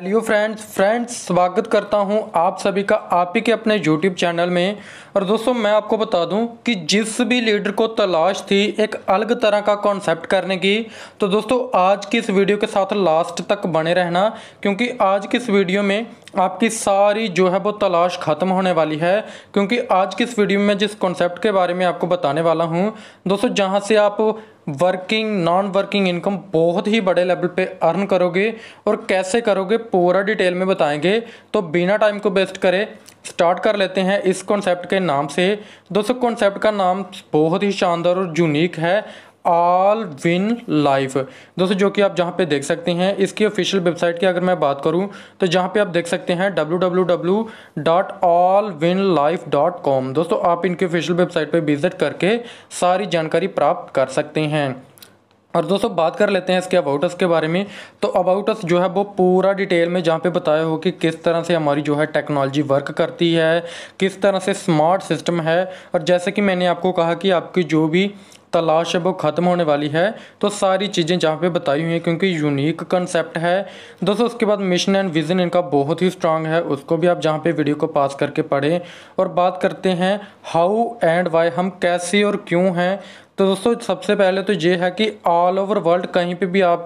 hello friends friends स्वागत करता हूं आप सभी का आप ही के अपने यूट्यूब चैनल में और दोस्तों मैं आपको बता दूं कि जिस भी लीडर को तलाश थी एक अलग तरह का कॉन्सेप्ट करने की तो दोस्तों आज की इस वीडियो के साथ लास्ट तक बने रहना क्योंकि आज की इस वीडियो में आपकी सारी जो है वो तलाश ख़त्म होने वाली है क्योंकि आज की इस वीडियो में जिस कॉन्सेप्ट के बारे में आपको बताने वाला हूँ दोस्तों जहाँ से आप वर्किंग नॉन वर्किंग इनकम बहुत ही बड़े लेवल पे अर्न करोगे और कैसे करोगे पूरा डिटेल में बताएंगे तो बिना टाइम को वेस्ट करे स्टार्ट कर लेते हैं इस कॉन्सेप्ट के नाम से दोस्तों कॉन्सेप्ट का नाम बहुत ही शानदार और यूनिक है ऑल विन लाइफ दोस्तों जो कि आप जहाँ पे देख सकते हैं इसकी ऑफिशियल वेबसाइट की अगर मैं बात करूँ तो जहाँ पे आप देख सकते हैं www.allwinlife.com दोस्तों आप इनकी ऑफिशियल वेबसाइट पे विजिट करके सारी जानकारी प्राप्त कर सकते हैं और दोस्तों बात कर लेते हैं इसके अबाउट अस के बारे में तो अबाउट अस जो है वो पूरा डिटेल में जहाँ पे बताया हो कि किस तरह से हमारी जो है टेक्नोलॉजी वर्क करती है किस तरह से स्मार्ट सिस्टम है और जैसे कि मैंने आपको कहा कि आपकी जो भी तलाश है वो ख़त्म होने वाली है तो सारी चीज़ें जहाँ पे बताई हुई हैं क्योंकि यूनिक कंसेप्ट है दोस्तों उसके बाद मिशन एंड विज़न इनका बहुत ही स्ट्रांग है उसको भी आप जहाँ पे वीडियो को पास करके पढ़ें और बात करते हैं हाउ एंड वाई हम कैसे और क्यों हैं तो दोस्तों सबसे पहले तो ये है कि ऑल ओवर वर्ल्ड कहीं पे भी आप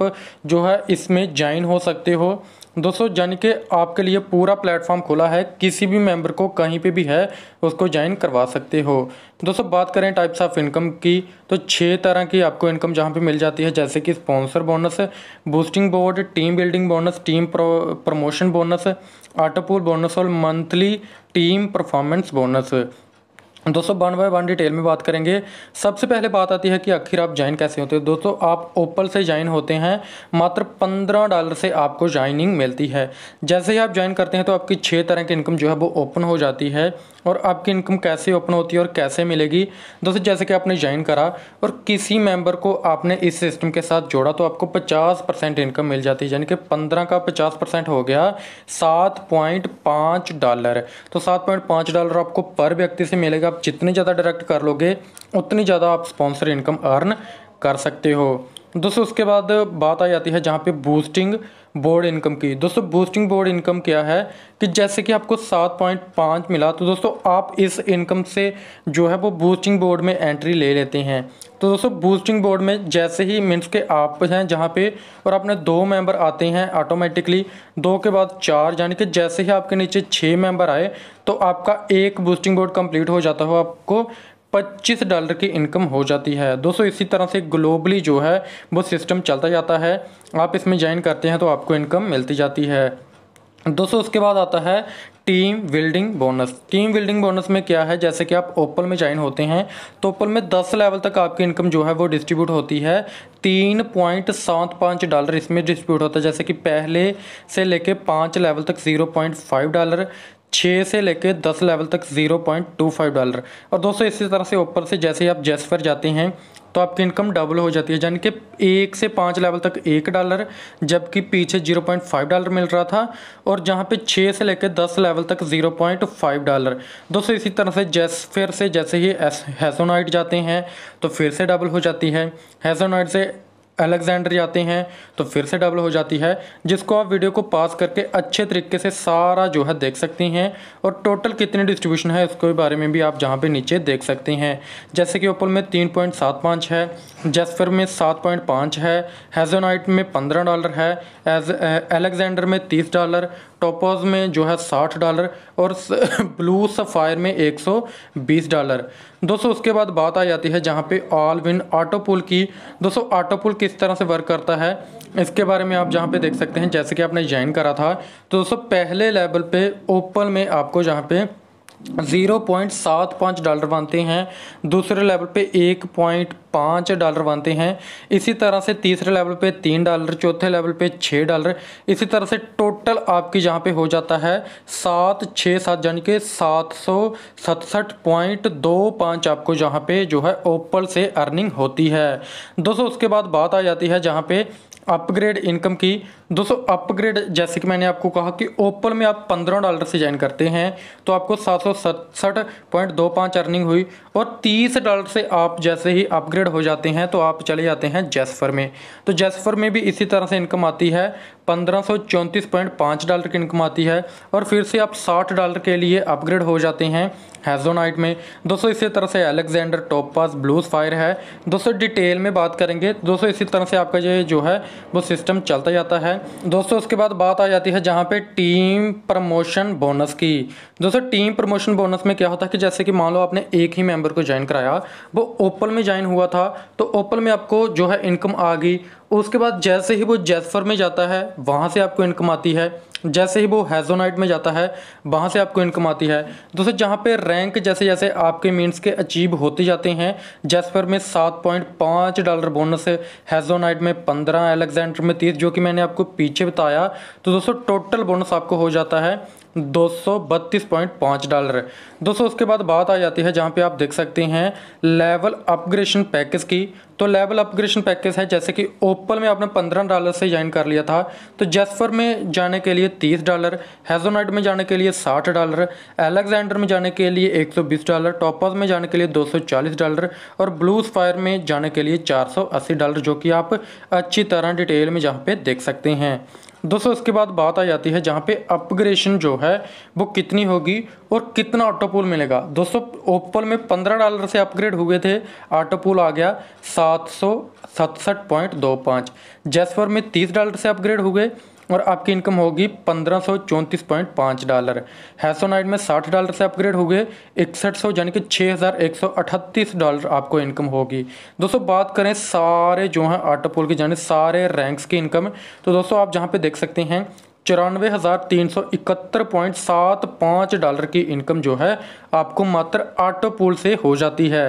जो है इसमें ज्वाइन हो सकते हो दोस्तों यानी कि आपके लिए पूरा प्लेटफॉर्म खुला है किसी भी मेंबर को कहीं पे भी है उसको ज्वाइन करवा सकते हो दोस्तों बात करें टाइप्स ऑफ इनकम की तो छः तरह की आपको इनकम जहाँ पे मिल जाती है जैसे कि sponsor bonus boosting board team building bonus team promotion bonus autopool bonus और मंथली टीम परफॉर्मेंस बोनस दोस्तों वन बाय वन डिटेल में बात करेंगे सबसे पहले बात आती है कि आखिर आप ज्वाइन कैसे होते हो दोस्तों आप ओपल से ज्वाइन होते हैं मात्र पंद्रह डॉलर से आपको ज्वाइनिंग मिलती है जैसे ही आप ज्वाइन करते हैं तो आपकी छः तरह की इनकम जो है वो ओपन हो जाती है और आपकी इनकम कैसे ओपन होती है और कैसे मिलेगी दोस्तों जैसे कि आपने ज्वाइन करा और किसी मेंबर को आपने इस सिस्टम के साथ जोड़ा तो आपको 50 परसेंट इनकम मिल जाती है यानी कि 15 का 50 परसेंट हो गया 7.5 डॉलर तो 7.5 डॉलर आपको पर व्यक्ति से मिलेगा आप जितने ज़्यादा डायरेक्ट कर लोगे उतनी ज़्यादा आप स्पॉन्सर इनकम अर्न कर सकते हो दोस्तों उसके बाद बात आ जाती है जहाँ पे बूस्टिंग बोर्ड इनकम की दोस्तों बूस्टिंग बोर्ड इनकम क्या है कि जैसे कि आपको सात पॉइंट पाँच मिला तो दोस्तों आप इस इनकम से जो है वो बूस्टिंग बोर्ड में एंट्री ले लेते हैं तो दोस्तों बूस्टिंग बोर्ड में जैसे ही मीन्स के आप हैं जहाँ पे और अपने दो मेंबर आते हैं ऑटोमेटिकली दो के बाद चार यानी कि जैसे ही आपके नीचे छः मेंबर आए तो आपका एक बूस्टिंग बोर्ड कंप्लीट हो जाता हो आपको पच्चीस डॉलर की इनकम हो जाती है दोस्तों इसी तरह से ग्लोबली जो है वो सिस्टम चलता जाता है आप इसमें ज्वाइन करते हैं तो आपको इनकम मिलती जाती है दोस्तों उसके बाद आता है team building bonus team building bonus में क्या है जैसे कि आप ओपल में ज्वाइन होते हैं तो ओपल में 10 लेवल तक आपकी इनकम जो है वो डिस्ट्रीब्यूट होती है तीन पॉइंट सात पाँच डॉलर इसमें डिस्ट्रीब्यूट होता है जैसे कि पहले से लेके पाँच लेवल तक ज़ीरो पॉइंट फाइव डॉलर छः से लेकर दस लेवल तक zero point two five dollar और दोस्तों इसी तरह से ऊपर से जैसे ही आप जेस पर जाते हैं तो आपकी इनकम डबल हो जाती है यानी कि एक से पाँच लेवल तक एक डॉलर जबकि पीछे जीरो पॉइंट फाइव डॉलर मिल रहा था और जहाँ पे छः से लेकर दस लेवल तक जीरो पॉइंट फाइव डॉलर दोस्तों इसी तरह से जैस फिर से जैसे ही हैसोनाइट जाते हैं तो फिर से डबल हो जाती है हैसोनाइट से अलेक्जेंडर जाते हैं तो फिर से डबल हो जाती है जिसको आप वीडियो को पास करके अच्छे तरीके से सारा जो है देख सकते हैं और टोटल कितनी डिस्ट्रीब्यूशन है उसके बारे में भी आप जहाँ पे नीचे देख सकते हैं जैसे कि ओपल में तीन पॉइंट सात पाँच है जेस्फर में सात पॉइंट पाँच है हेजोनाइट में पंद्रह डॉलर है एज एलेक्जेंडर में तीस डॉलर टोपोज में जो है साठ डॉलर और ब्लू सफ़ायर में एक सौ बीस डॉलर दोस्तों उसके बाद बात आ जाती है जहाँ पे ऑल विन ऑटो पुल की दोस्तों ऑटो पुल किस तरह से वर्क करता है इसके बारे में आप जहाँ पे देख सकते हैं जैसे कि आपने ज्वाइन करा था तो दोस्तों पहले लेवल पे ओपल में आपको जहाँ पे ज़ीरो पॉइंट सात पाँच डॉलर बनते हैं दूसरे लेवल पे एक पॉइंट पाँच डॉलर बनते हैं इसी तरह से तीसरे लेवल पे तीन डॉलर चौथे लेवल पे छः डॉलर इसी तरह से टोटल आपकी यहाँ पे हो जाता है सात छः सात यानी कि सात सौ सतसठ पॉइंट दो पाँच आपको जहाँ पे जो है ओपल से अर्निंग होती है दोस्तों उसके बाद बात आ जाती है जहाँ पे अपग्रेड इनकम की दोस्तों अपग्रेड जैसे कि मैंने आपको कहा कि ओपल में आप पंद्रह डॉलर से ज्वाइन करते हैं तो आपको सात सौ सड़सठ पॉइंट दो पाँच अर्निंग हुई और तीस डॉलर से आप जैसे ही अपग्रेड हो जाते हैं तो आप चले जाते हैं जैसफर में तो जैसफर में भी इसी तरह से इनकम आती है 1534.5 डॉलर की इनकम आती है और फिर से आप 60 डॉलर के लिए अपग्रेड हो जाते हैं हैजोनाइट में दोस्तों इसी तरह से अलेक्जेंडर टॉप पास ब्लूज फायर है दोस्तों डिटेल में बात करेंगे दोस्तों इसी तरह से आपका ये जो है वो सिस्टम चलता जाता है दोस्तों उसके बाद बात आ जाती है जहाँ पे टीम प्रमोशन बोनस की दोस्तों टीम प्रमोशन बोनस में क्या होता है कि जैसे कि मान लो आपने एक ही मेम्बर को ज्वाइन कराया वो ओपल में ज्वाइन हुआ था तो ओपल में आपको जो है इनकम आ गई उसके बाद जैसे ही वो जैसफर में जाता है वहाँ से आपको इनकम आती है जैसे ही वो हैजोनाइट में जाता है वहाँ से आपको इनकम आती है दोस्तों जहाँ पे रैंक जैसे जैसे आपके मीन्स के अचीव होते जाते हैं जैसफर में सात पॉइंट पाँच डॉलर बोनस हैजोनाइट में पंद्रह एलेक्जेंडर में तीस जो कि मैंने आपको पीछे बताया तो दोस्तों टोटल बोनस आपको हो जाता है दो सौ बत्तीस पॉइंट पाँच डॉलर दोस्तों उसके बाद बात आ जाती है जहाँ पे आप देख सकते हैं लेवल अपग्रेशन पैकेज की तो लेवल अपग्रेशन पैकेज है जैसे कि ओप्पल में आपने पंद्रह डॉलर से ज्वाइन कर लिया था तो जेस्फर में जाने के लिए तीस डॉलर हेजोनाइट में जाने के लिए साठ डॉलर एलेक्जेंडर में जाने के लिए एक सौ बीस डॉलर टॉपर्स में जाने के लिए दो सौ चालीस डॉलर और ब्लू स्पायर में जाने के लिए चार सौ अस्सी डॉलर जो कि आप अच्छी तरह डिटेल में यहाँ पर देख सकते हैं दोस्तों इसके बाद बात आ जाती है जहाँ पे अपग्रेशन जो है वो कितनी होगी और कितना ऑटोपूल मिलेगा दोस्तों ओप्पल में पंद्रह डॉलर से अपग्रेड हुए थे ऑटोपोल आ गया सात सौ सड़सठ पॉइंट दो पाँच जैसवर में तीस डॉलर से अपग्रेड हुए और आपकी इनकम होगी पंद्रह सौ चौंतीस पॉइंट पाँच डॉलर हैसोनाइट में साठ डॉलर से अपग्रेड हो गए इकसठ सौ यानी कि छः हज़ार एक सौ डॉलर आपको इनकम होगी दोस्तों बात करें सारे जो हैं आटो पोल की यानी सारे रैंक्स की इनकम तो दोस्तों आप जहाँ पे देख सकते हैं चौरानवे हज़ार तीन सौ इकहत्तर पॉइंट सात पाँच डॉलर की इनकम जो है आपको मात्र आटो पोल से हो जाती है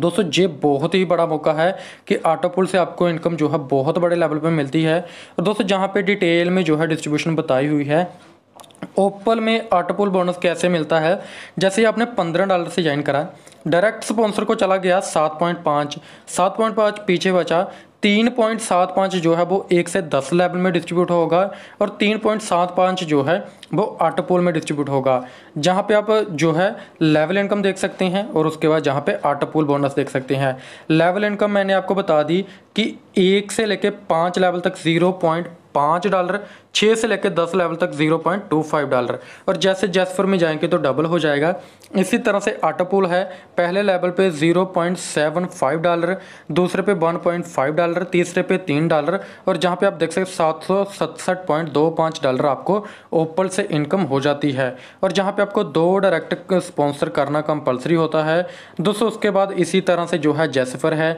दोस्तों ये बहुत ही बड़ा मौका है कि ऑटो पुल से आपको इनकम जो है बहुत बड़े लेवल पर मिलती है और दोस्तों जहाँ पे डिटेल में जो है डिस्ट्रीब्यूशन बताई हुई है ओपल में पुल बोनस कैसे मिलता है जैसे आपने पंद्रह डॉलर से ज्वाइन करा डायरेक्ट स्पॉन्सर को चला गया सात पॉइंट पाँच सात पॉइंट पाँच पीछे बचा तीन पॉइंट सात पाँच जो है वो एक से दस लेवल में डिस्ट्रीब्यूट होगा और तीन पॉइंट सात पाँच जो है वो आठ पोल में डिस्ट्रीब्यूट होगा जहाँ पे आप जो है लेवल इनकम देख सकते हैं और उसके बाद जहाँ पे आठ पोल बोनस देख सकते हैं लेवल इनकम मैंने आपको बता दी कि एक से लेके पाँच लेवल तक ज़ीरो पॉइंट पाँच डॉलर छः से लेकर दस लेवल तक zero point two five dollar और जैसे जैसपुर में जाएंगे तो डबल हो जाएगा इसी तरह से आटापुल है पहले लेवल पे zero point seven five dollar दूसरे पे वन पॉइंट फाइव डॉलर तीसरे पे तीन डॉलर और जहाँ पे आप देख सकते सात सौ सतसठ पॉइंट दो पाँच डॉलर आपको ओपल से इनकम हो जाती है और जहाँ पर आपको दो डायरेक्ट स्पॉन्सर करना कंपलसरी होता है दोस्तों उसके बाद इसी तरह से जो है जैसफर है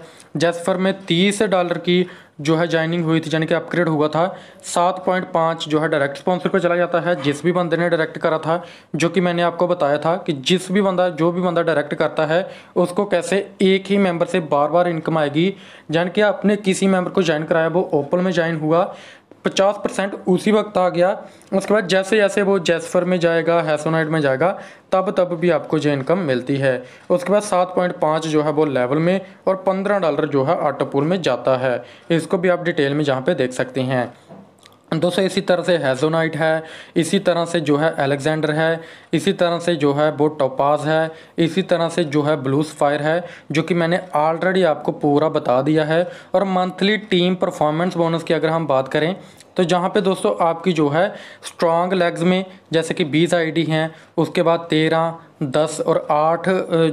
जैसफर में तीस डॉलर की जो है ज्वाइनिंग हुई थी यानी कि अपग्रेड हुआ था सात पॉइंट पाँच जो है डायरेक्ट स्पॉन्सर पर चला जाता है जिस भी बंदे ने डायरेक्ट करा था जो कि मैंने आपको बताया था कि जिस भी बंदा जो भी बंदा डायरेक्ट करता है उसको कैसे एक ही मेंबर से बार बार इनकम आएगी यानी कि आपने किसी मेंबर को ज्वाइन कराया वो ओपन में ज्वाइन हुआ पचास परसेंट उसी वक्त आ गया उसके बाद जैसे जैसे वो जैसफर में जाएगा हैसोनाइट में जाएगा तब तब भी आपको जो इनकम मिलती है उसके बाद सात पॉइंट पाँच जो है वो लेवल में और पंद्रह डॉलर जो है आटोपुर में जाता है इसको भी आप डिटेल में जहाँ पे देख सकते हैं दोस्तों इसी तरह से हैजोनाइट है इसी तरह से जो है अलेक्जेंडर है इसी तरह से जो है वो टोपाज है इसी तरह से जो है ब्लू फायर है जो कि मैंने ऑलरेडी आपको पूरा बता दिया है और मंथली टीम परफॉर्मेंस बोनस की अगर हम बात करें तो जहाँ पे दोस्तों आपकी जो है स्ट्रॉन्ग लेग्स में जैसे कि बीस आईडी हैं उसके बाद तेरह दस और आठ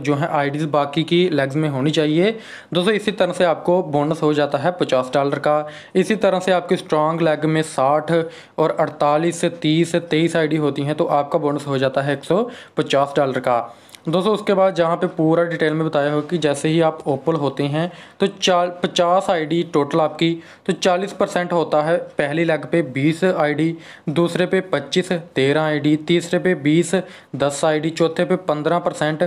जो है आईडीज़ बाकी की लेग्स में होनी चाहिए दोस्तों इसी तरह से आपको बोनस हो जाता है पचास डॉलर का इसी तरह से आपकी स्ट्रॉन्ग लेग में साठ और अड़तालीस से तीस से तेईस आईडी होती हैं तो आपका बोनस हो जाता है एक सौ पचास डॉलर का दोस्तों उसके बाद जहाँ पे पूरा डिटेल में बताया हो कि जैसे ही आप ओपल होते हैं तो चार पचास आई टोटल आपकी तो चालीस परसेंट होता है पहली लेग पे बीस आई दूसरे पे पच्चीस तेरह आई तीसरे पे बीस दस आई चौथे पे पंद्रह परसेंट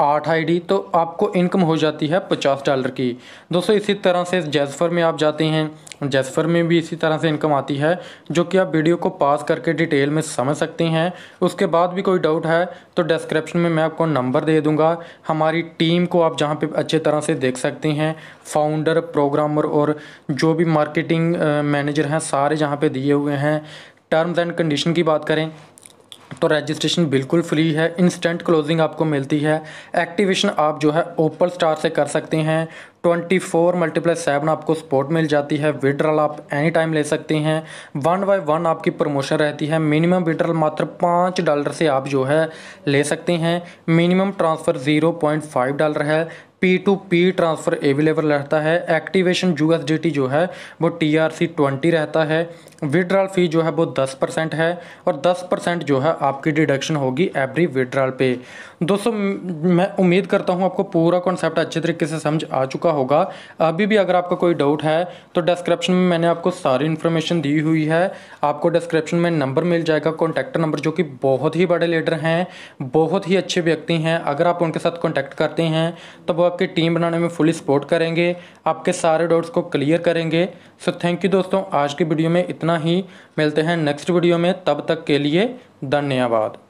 आठ आईडी तो आपको इनकम हो जाती है पचास डॉलर की दोस्तों इसी तरह से जैसफर में आप जाते हैं जैसफर में भी इसी तरह से इनकम आती है जो कि आप वीडियो को पास करके डिटेल में समझ सकते हैं उसके बाद भी कोई डाउट है तो डिस्क्रिप्शन में मैं आपको नंबर दे दूँगा हमारी टीम को आप जहाँ पर अच्छे तरह से देख सकते हैं फाउंडर प्रोग्रामर और जो भी मार्केटिंग मैनेजर हैं सारे जहाँ पर दिए हुए हैं टर्म्स एंड कंडीशन की बात करें तो रजिस्ट्रेशन बिल्कुल फ्री है इंस्टेंट क्लोजिंग आपको मिलती है एक्टिवेशन आप जो है ओपल स्टार से कर सकते हैं ट्वेंटी फोर मल्टीप्लाई सेवन आपको सपोर्ट मिल जाती है विड्रॉल आप एनी टाइम ले सकते हैं वन बाय वन आपकी प्रमोशन रहती है मिनिमम विड्रॉल मात्र पाँच डॉलर से आप जो है ले सकते हैं minimum transfer zero point five dollar है P to P transfer available रहता है एक्टिवेशन यू जो है वो टी आर सी ट्वेंटी रहता है विड्रॉल फ़ी जो है वो दस परसेंट है और दस परसेंट जो है आपकी डिडक्शन होगी एवरी विड्रॉल पे दोस्तों मैं उम्मीद करता हूँ आपको पूरा कॉन्सेप्ट अच्छे तरीके से समझ आ चुका होगा अभी भी अगर आपका कोई डाउट है तो डिस्क्रिप्शन में मैंने आपको सारी इन्फॉर्मेशन दी हुई है आपको डिस्क्रिप्शन में नंबर मिल जाएगा कॉन्टैक्ट नंबर जो कि बहुत ही बड़े लीडर हैं बहुत ही अच्छे व्यक्ति हैं अगर आप उनके साथ कॉन्टैक्ट करते हैं तो वह आपकी टीम बनाने में फुली सपोर्ट करेंगे आपके सारे डाउट्स को क्लियर करेंगे सो थैंक यू दोस्तों आज की वीडियो में इतना ही मिलते हैं नेक्स्ट वीडियो में तब तक के लिए धन्यवाद